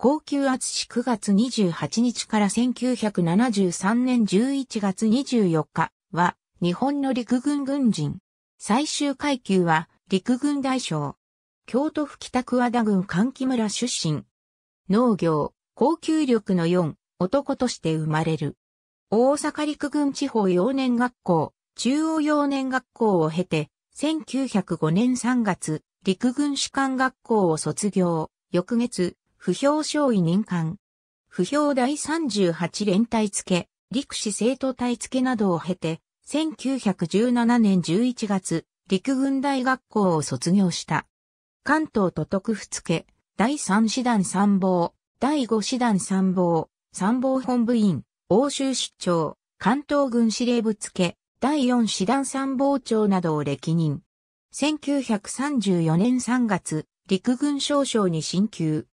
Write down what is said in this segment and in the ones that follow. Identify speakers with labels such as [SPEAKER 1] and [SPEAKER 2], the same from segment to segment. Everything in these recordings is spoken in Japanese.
[SPEAKER 1] 高級厚し。9月28日から1973年11月24日は日本の陸軍軍人。最終階級は陸軍大将。京都府北桑田郡関木村出身。農業、高級力の4、男として生まれる。大阪陸軍地方幼年学校、中央幼年学校を経て、1905年3月、陸軍士官学校を卒業。翌月、不評少尉任官。不評第38連隊付、陸士生徒隊付などを経て、1917年11月、陸軍大学校を卒業した。関東都督府付、第3師団参謀、第5師団参謀、参謀本部員、欧州出張、関東軍司令部付、第4師団参謀長などを歴任。1934年3月、陸軍少将に進級。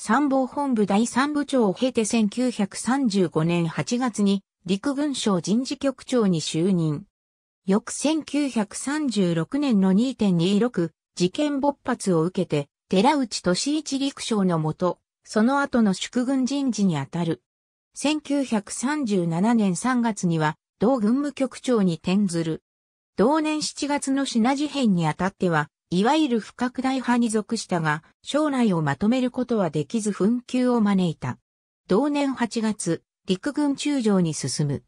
[SPEAKER 1] 参謀本部第三部長を経て1935年8月に陸軍省人事局長に就任。翌1936年の2.26事件勃発を受けて、寺内俊一陸省のもと、その後の祝軍人事にあたる。1937年3月には、同軍務局長に転ずる。同年7月の品事変にあたっては、いわゆる不拡大派に属したが、将来をまとめることはできず紛糾を招いた。同年8月、陸軍中将に進む。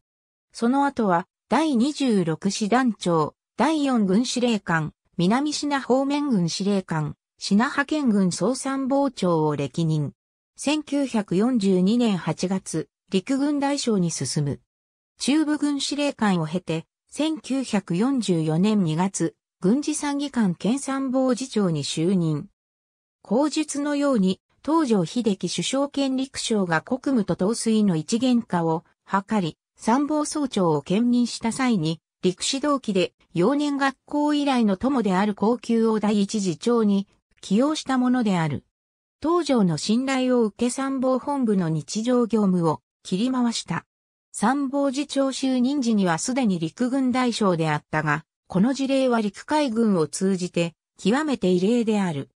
[SPEAKER 1] その後は、第26師団長、第4軍司令官、南シナ方面軍司令官、シナ派遣軍総参謀長を歴任。1942年8月、陸軍大将に進む。中部軍司令官を経て、1944年2月、軍事参議官県参謀次長に就任。口述のように、東条秀樹首相兼陸将が国務と統帥の一元化を図り、参謀総長を兼任した際に、陸士同期で幼年学校以来の友である高級を第一次長に起用したものである。東条の信頼を受け参謀本部の日常業務を切り回した。参謀次長就任時にはすでに陸軍大将であったが、この事例は陸海軍を通じて極めて異例である。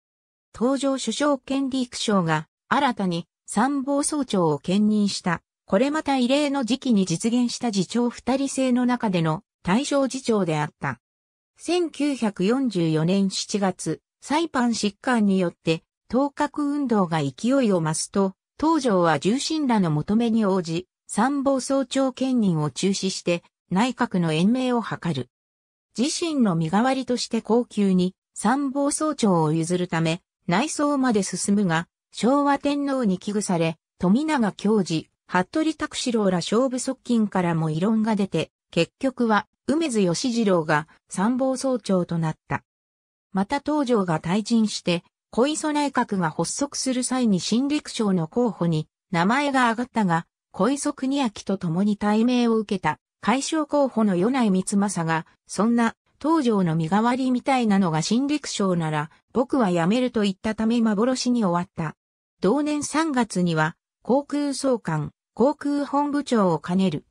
[SPEAKER 1] 東条首相権利区長が新たに参謀総長を兼任した、これまた異例の時期に実現した次長二人制の中での対象次長であった。1944年7月、サイパン疾患によって頭角運動が勢いを増すと、東条は重臣らの求めに応じ、参謀総長兼任を中止して内閣の延命を図る。自身の身代わりとして高級に参謀総長を譲るため内装まで進むが、昭和天皇に危惧され、富永教授、服部拓志郎ら勝負側近からも異論が出て、結局は梅津義次郎が参謀総長となった。また東条が退陣して、小磯内閣が発足する際に新陸省の候補に名前が挙がったが、小磯国明と共に対名を受けた解消候補の米内光政が、そんな、東条の身代わりみたいなのが新陸将なら、僕は辞めると言ったため幻に終わった。同年3月には、航空総監、航空本部長を兼ねる。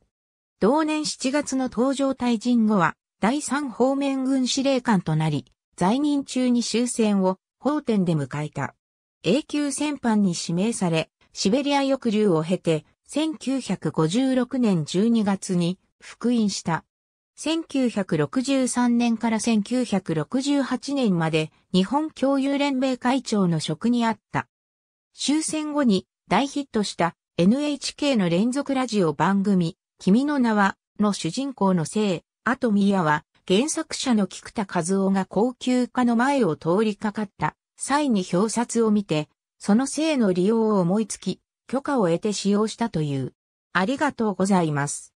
[SPEAKER 1] 同年7月の東条退陣後は、第三方面軍司令官となり、在任中に終戦を、法典で迎えた。永久戦犯に指名され、シベリア抑留を経て、1956年12月に復員した。1963年から1968年まで日本共有連盟会長の職にあった。終戦後に大ヒットした NHK の連続ラジオ番組、君の名は、の主人公の姓、アトミヤは、原作者の菊田和夫が高級化の前を通りかかった際に表札を見て、その性の利用を思いつき、許可を得て使用したという。ありがとうございます。